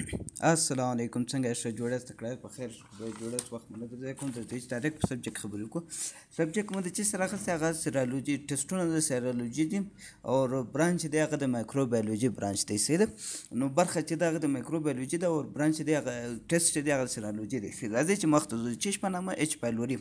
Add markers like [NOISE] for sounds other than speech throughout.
السلام علیکم څنګه ښه جوړه تکړه په خیر خدای جوړه وخت مله درځي کوم د دې ډایرکټ په سبجیکټ خبرې کو سبجیکټ مونږ چې سره خاصه هغه سیرالوجي ټیسټونه د سیرالوجي دي او برانچ دی هغه د مایکروبیولوژي برانچ دی سید نو برخه چې دغه د مایکروبیولوژي دا او برانچ دی هغه ټیسټ دی هغه سیرالوجي دی راځي چې مخ ته ځو چې په نامه اچ پایلوري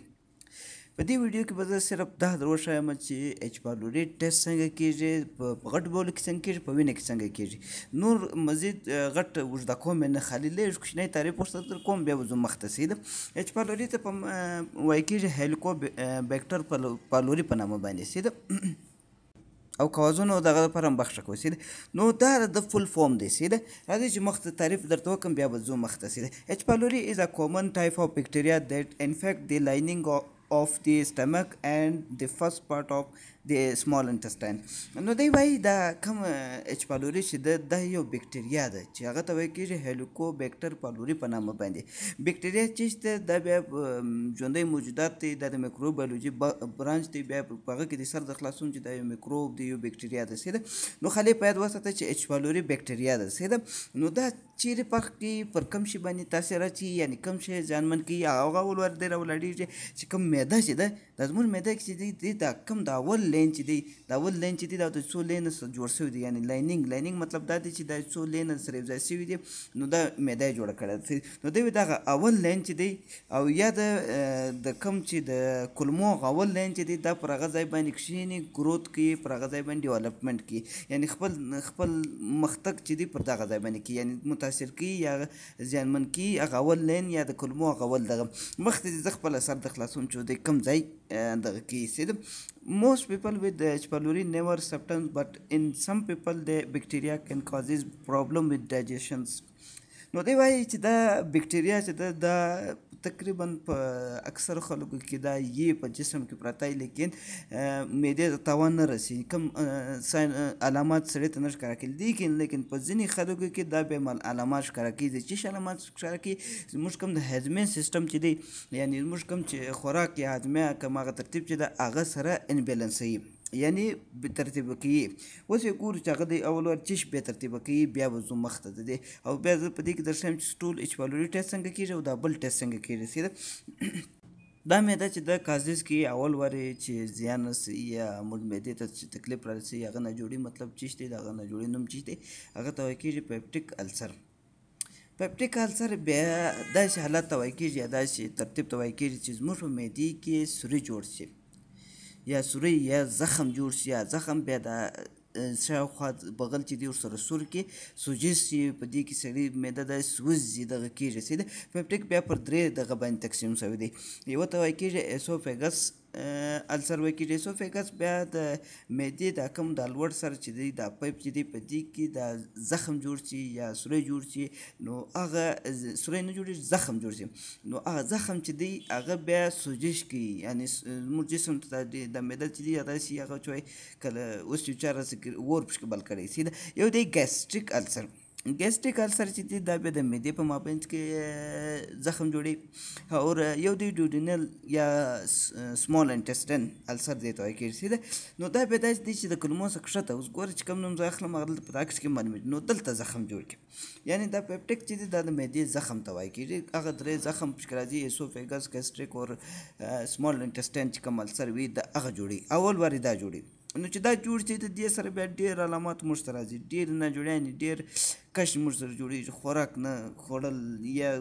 په دې ویډیو کې به زه صرف دا درو ښایم چې ایچ بالوریت ټیسټ څنګه کیږي په غټ بول کې څنګه کیږي په وینه کې څنګه کیږي نور مزید غټ وژدا کوم نه خالي لږ کوچنی تعریف ورسره کوم بیا زه مختصې ده ایچ بالوریت په وای کیږي هلیکو بیکټر پالوري په نامه باندې سید او کوازونو دغه لپاره بخښه کوسید نو دا د فول فورم دی سید راځي چې مخ ته تعریف درته وکم بیا به زه مختصې ده ایچ پالوري از ا کومن ټایپ اف بیکټیریا دیٹ انفیکټ دی لایننګ of the stomach and the first part of د سمال انټستاین نو دی وایي دا کوم اچ پالوري چې د د یو بکټریا ده چې هغه ته وایي کېږي هلیکو بکټر پالوري په نامه باندې بکټریا چې ده دا بیا ژوندۍ موجودات دی دا د میکروبیولوژي برانچ دی بیا په هغه کې د سر د خلاصون چې دا یو میکروب دی یو بکټریا ده سیده نو خلې باید وساته چې اچ پالوري بکټریا ده سیده نو دا چیرې پخ کې پر کم شي باندې تاثیر اچي یعنی کم شي ځانمن کوي هغه ولور دی راولړي چې کم معده چې ده دا زموږ معده کې چې دی دا کم دا اول لین چې دی دا اول لین چې دی دا د څو لین سره جوړ شوی دی یعنی لایننګ لایننګ مطلب دا دی چې دا څو لین سره یوځای شوی دی نو دا معده جوړه کړې نو دوی دغه اول لین چې دی او یا د د کم چې د کولمو اول لین چې دی دا پر هغه ځای باندې کښینی ګروت کوي پر هغه ځای باندې ډیولپمنټ کوي یعنی خپل خپل مختک چې دی پر دغه ځای باندې کوي یعنی متاثر کوي یا زیانمن کوي هغه اول لین یا د کولمو هغه اول دغه مخکې زه خپل سر د خلاصون چې دی کم ځای And the keys most people with H. pylori never symptoms but in some people the bacteria can causes problem with digestions نو دی وایي چې دا بکټریا چې ده دا تقریبا په اکثر خلکو کې دا یې په جسم کې پراته لیکن معدې ته تاوان نه رسي کم علامات سړی ته نه ښکاره کېږي لیکن لیکن په ځینې خلکو کې دا بې مال علامات ښکاره کېږي چې علامات ښکاره کېږي زموږ کم د هضمي سیستم چې دی یعنی زموږ کم چې خوراک یا هضمه کم هغه ترتیب چې دا هغه سره انبیلنس وي یعنی به ترتیب کوي اوس یې ګورو چې هغه دی اول ور چې به ترتیب کوي بیا به زو مخته دی او بیا زه په دې کې درښیم چې ټول اچ والوري ټیسټ څنګه کیږي او دا بل ټیسټ څنګه کیږي سیده [CLEARS THROAT] دا مې دا چې د کازیس کې اول ور چې زیان یا مول مې ته چې تکلیف راځي هغه نه جوړي مطلب چې شته دا نه جوړي نوم چې ته هغه ته کیږي پیپټیک السر پیپټیک السر بیا داسې حالت ته وای کیږي داسې ترتیب ته وای کیږي چې زموږ په معدې کې سوري جوړ شي یا سوری یا زخم جوړ شي یا زخم بیا د شاوخوا بغل چې دی ورسره سور کې سوجس چې په دې کې سړي معده د سوزي دغه کېږي چې د فیپټیک بیا پر درې دغه باندې تقسیم شوی دی یوه ته وایي کېږي ایسوفیګس السر وکیډیسو فیګس بیا د معدې دا کوم د لوړ سر چې دی دا پایپ چې دی په دې کې دا زخم جوړ شي یا سوری جوړ شي نو هغه سوری نه جوړېږي زخم جوړ شي نو هغه زخم چې دی هغه بیا سوجش کوي یعنی زموږ جسم ته د معده چې دی داسې هغه چوی کله اوس چې چاره ور پشکبل کړی سي یو دی ګیسټریک السر ګیسټریک السر چې دی دا بیا د معدې په مابینځ کې زخم جوړي او یو دی ډوډینل یا سمال انټسټن السر دی ته کې رسید نو دا بیا داسې دی چې د کلمو څخه ښه اوس ګوره چې کوم نوم زه اخلم هغه دلته په داکس کې معلومېږي نو دلته زخم جوړ کړي یعنی دا پیپټیک چې دی دا د معدې زخم ته وایي کېږي هغه درې زخم چې راځي ایسوفیګس ګیسټریک او سمال انټسټن چې کوم السر وي دا هغه جوړي اول واري دا جوړي نو چې دا جوړ چې د دې سره بیا ډېر علامات موږ ته راځي ډېر نه جوړیانې ډېر کش موږ سره جوړیږي خوراک نه خوړل یا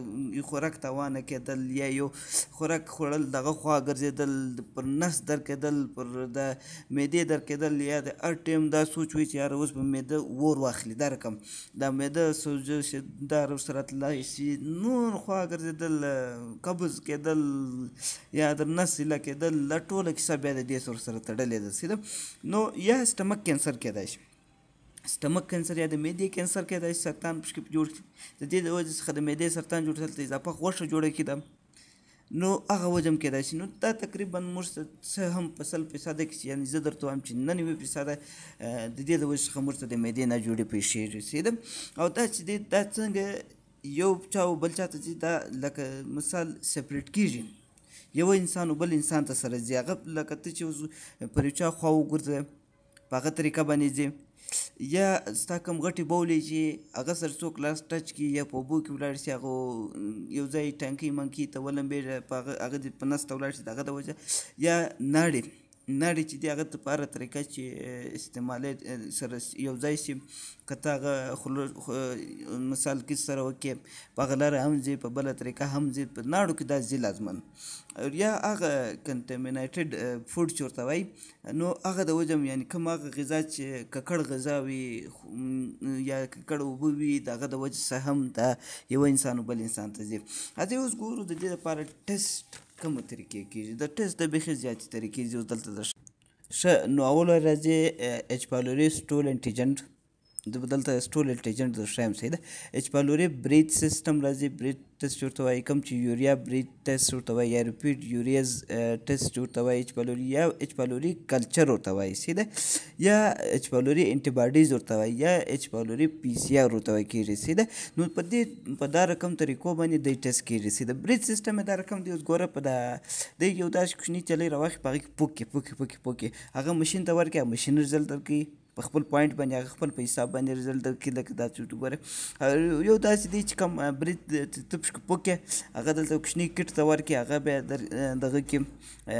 خوراک توانه کېدل یا یو خوراک خوړل دغه خوا ګرځېدل پر نس در کېدل پر د معدې در کېدل یا د هر ټیم دا سوچ وي چې یاره اوس به معده اور واخلي دا رقم دا معده سوجش دا سره تلای شي نور خوا ګرځېدل قبض کېدل یا د نس له کېدل دا ټوله کیسه بیا د دې سره تړلې ده سیده نو یا سټمک کینسر کېدای شي سټمک کانسر یا د معدې کانسر کې داسې سرطان پکې جوړ کړي د دې د وجې څخه د معدې سرطان جوړ تل اضافه غوښه جوړه کړي نو هغه وجم کېدای شي نو دا تقریبا موږ څه هم په سل فیصده کې یعنې زه درته وایم چې ننوي فیصده د دې د وجې څخه موږ ته د معدې نه جوړې پیسې رسېده او دا چې دا څنګه یو چا بل چا ته چې دا لکه مثال سپریټ کېږي یو انسان بل انسان ته سره ځي هغه لکه ته چې پر یو چا خوا وګرځې په هغه طریقه باندې ځي یا ستا کوم غټې بولې چې هغه سر څوک لاس ټچ کړي یا په اوبو کې ولاړ شي هغه یو ځای ټانکۍ منکي ته ولمبېږه په هغه هغه دې په نس ته ولاړ شي د هغه د وجه یا ناړې نړۍ چې دی هغه ته په هره طریقه چې استعمالی سره یو ځای شي که ته هغه مثال کې سره وکړې په هغه لاره هم ځې په بله طریقه هم ځې په ناړو کې دا ځي لازمن یا هغه کنټامینیټډ فود چورته وای نو هغه د وجم یعنی کوم هغه غذا چې ککړ غذا وي یا ککړ اوبه وي دغه د وجه سهم د یو انسان بل انسان ته ځي هڅه اوس ګورو د دې لپاره ټیسټ کوم طریقې کیږي د ټیسټ د بخې زیاتې طریقې دلته ښه نو اول راځي اچ پالوریس ټول انټیجنټ د دلته سټول ایجنټ د شایم سید اچ پالوري بریث سیستم راځي بریث ټیسټ ورته وایي کوم چې یوریا بریث ټیسټ ورته وایي یا ریپیټ یوریاز ټیسټ ورته وایي اچ پالوري یا اچ پالوري کلچر ورته وایي سید یا اچ پالوري انټي باډیز ورته وایي یا اچ پالوري پی سی آر ورته وایي کیږي سید نو په دې په دا رقم طریقو باندې د ټیسټ کیږي سید بریث سیستم دا رقم دی اوس ګوره په دا د یو داش کوچنی چلی راوخ پغه پوکي پوکي پوکي پوکي هغه ماشين ته ورکه ماشين رزلټ درکې په خپل پوینټ باندې هغه خپل په حساب باندې رزلټ درکړي لکه دا چې وګوره یو داسې دی چې کم برید ته پوکې هغه دلته کوچنی کټ ته ورکړي هغه بیا دغه کې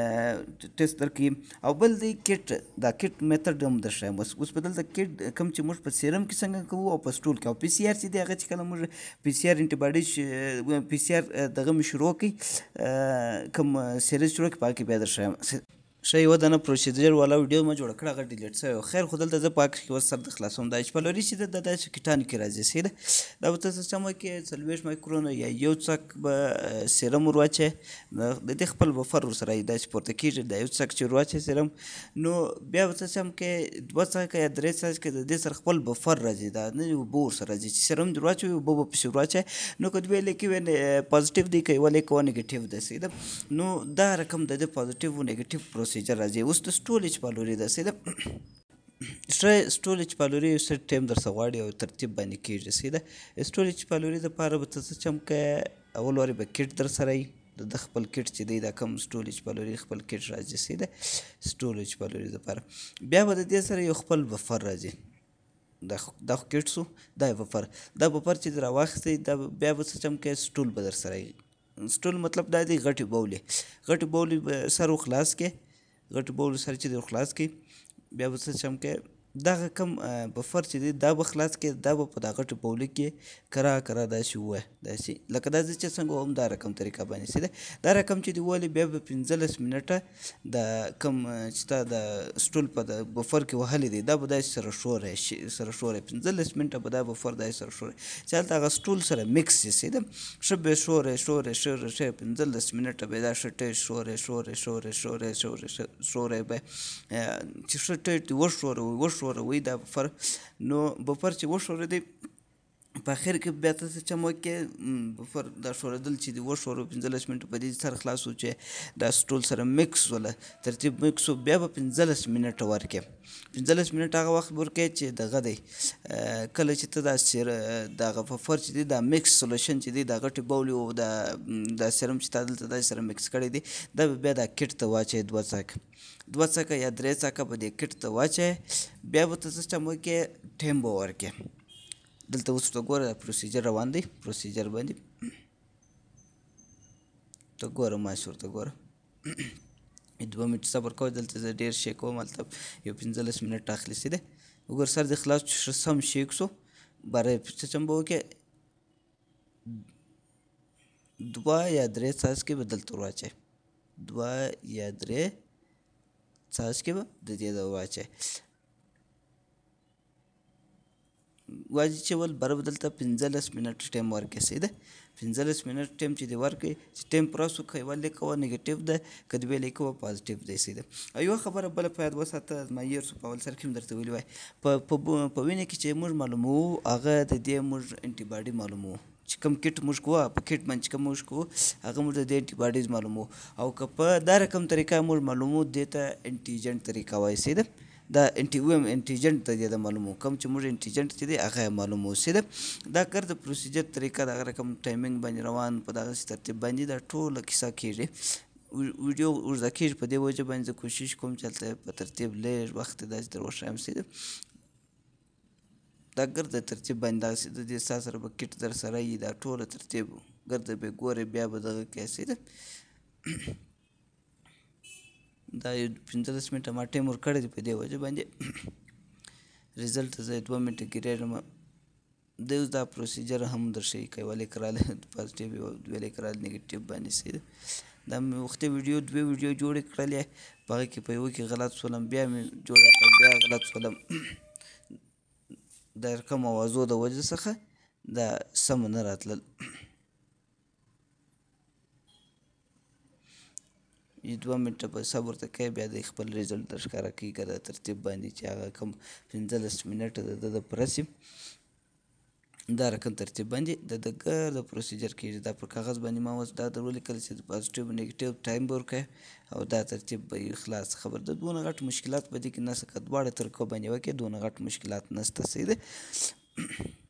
ټیسټ درکړي او بل دی کټ دا کټ میتھډ هم درښیم اوس اوس په دلته کې کوم چې موږ په سیرم کې څنګه کوو او په سټول کې او پی سي آر سي دی هغه چې کله موږ پی سي آر انټي باډي پی سي آر دغه مې شروع کړي کوم سیریز شروع کړي په هغه کې بیا درښیم ښه یوه دانه پروسیجر والا ویډیو ما جوړه کړه هغه ډیلیټ شوی خیر خو دلته زه په عکس کې اوس سر د خلاصوم دا چې په لوري چې دا داسې کټانو کې راځي صحیح ده دا به ته سمه کې څلوېښت مایکرونه یا یو څک به سیرم ور واچوې د دې خپل بفر ورسره داسې پورته کېږي دا یو څک چې ور واچوې سیرم نو بیا به ته سم کې دوه څکه یا درې څکه د دې سره خپل بفر راځي دا نه اوبه ورسره راځي چې سیرم در واچوې اوبه به پسې ور واچوې نو که دوه لیکې وې پازیټیو دی که یوه لیکه و نیګیټیو ده صحیح ده نو دا رقم د دې پازیټیو و نیګیټیو پروسیس پروسیجر راځي اوس د سټولیج پالوري ده سیده سټولیج پالوري یو سټ ټیم درڅ غواړي او ترتیب باندې کیږي سیده سټولیج پالوري د پاره به تاسو چمکه اول واري به کټ در سره د خپل کټ چې دی دا کم سټولیج پالوري خپل کټ راځي سیده سټولیج پالوري د پاره بیا به د دې سره یو خپل بفر راځي دا دا کټ سو دا بفر دا بفر چې راوخستې دا بیا به څه چمکې سټول بدر سره سټول مطلب دا دی غټي بولې غټي بولې سر خلاص کې غټ بول سره چې د خلاص کی بیا وسه چمکه دغه کم بفر چې دی دا به خلاص کې دا به په دغه ټپولو کې کرا کرا داسې ووایه داسې لکه دا چې څنګه هم دا رقم طریقه باندې څه ده دا رقم چې دی ولې بیا به پنځلس منټه د کم چې تا د سټول په د بفر کې وهلی دی دا به داسې سره شوری سره شوری پنځلس منټه به دا بفر داسې سره شوری چې هلته هغه سټول سره میکس چې څه ده ښه به شوری شوری شوری شوی پنځلس منټه به دا ښه ټی شوری شوری شوری شوری شوری شوری به چې ښه ټیټ وشوره وشوره شوروي دا بفر نو بفر چې وشورېدی په اخر کې بیا تاسو چمو کې بفر دا شوردل چې دی و شورو 15 منټ په دې سر خلاص و چې دا سټول سره مکس ول ترتیب مکس بیا په 15 منټ ورکې 15 منټ هغه وخت ورکې چې دغه دی کله چې ته دا سیر دا ففر چې دی دا مکس سولوشن چې دی دا غټي بولی او دا دا سرم چې تاسو دلته دا سره مکس کړی دی دا بیا دا کټ ته واچې دوه څاک دوه څاک یا درې څاک په دې کټ ته واچې بیا به تاسو چمو کې ټیمبو ورکې دلته اوس ته ګوره پروسیجر روان دی پروسیجر باندې ته ګوره ماش ورته ګوره [CLEARS THROAT] دوه منټ صبر کوه دلته زه ډېر شی کوم هلته یو پنځلس منټ اخلیسي دی وګوره سر دې خلاص شو سم شیک شو برای څه چم به وکړې دوه یا درې څاڅکي به دلته ورواچئ دوه یا درې څاڅکي به د دې د واچئ واجی چې ول بر بدلته 15 منټ ټیم ورکې سي ده 15 منټ ټیم چې دی ورکې چې ټیم پراسو کوي ول لیکو نیگیټیو ده کدی ویل لیکو پازټیو دی سي ده ایو خبره بل فائد وساته ما یې سو پاول سر کیم درته ویل وای په په وینه کې چې موږ معلومو هغه د دې موږ انټي باډي معلومو چې کوم کټ موږ کوه په کټ باندې کوم موږ کوو هغه موږ د انټي باډیز معلومو او که په دا رقم طریقه موږ معلومو د ته انټیجن طریقه وایي سي ده دا انټي ویم انټیجنټ ته دی معلومو کم چې موږ انټیجنټ چې دی هغه معلومو سید دا کار د پروسیجر طریقه دا رقم ټایمینګ باندې روان په دغه ترتیب باندې دا ټوله کیسه کیږي ویډیو ورځ کیږي په دې وجه باندې کوشش کوم چې تل په ترتیب لږ وخت داسې در وښیم سید دا ګرد ترتیب باندې دا سید د ساس سره بکټ در سره دا ټوله ترتیب ګرد به ګوره بیا به دغه کیسه ده دا پنځلس منټه ما ټایم ورکړی دی په دې وجه باندې رزلټ زه دوه منټه ګیریږم د اوس دا پروسیجر هم درښیي کوي ولې کرال پازیټیو ولې کرال نیګیټیو باندې صحیح ده دا مې وختي ویډیو دوه ویډیو جوړې کړلې په هغې کې په یوه کې غلط سولم بیا مې جوړه کړه بیا غلط سولم د رقم موازو د وجه څخه دا سم نه راتلل دوه منټه په صبر ته کوي بیا د خپل ریزلټ درښکاره کوي که د ترتیب باندې چې هغه کوم پنځلس منټه د ده د پرسي دا رقم ترتیب باندې د دګر د پروسیجر کې دا پر کاغذ باندې ما اوس دا درولیکل چې پازیټیو نیگیټیو ټایم ورکه او دا ترتیب به خلاص خبر د دوه غټ مشکلات به دي کې نه سکه دواړه ترکو باندې وکي دوه غټ مشکلات نشته سید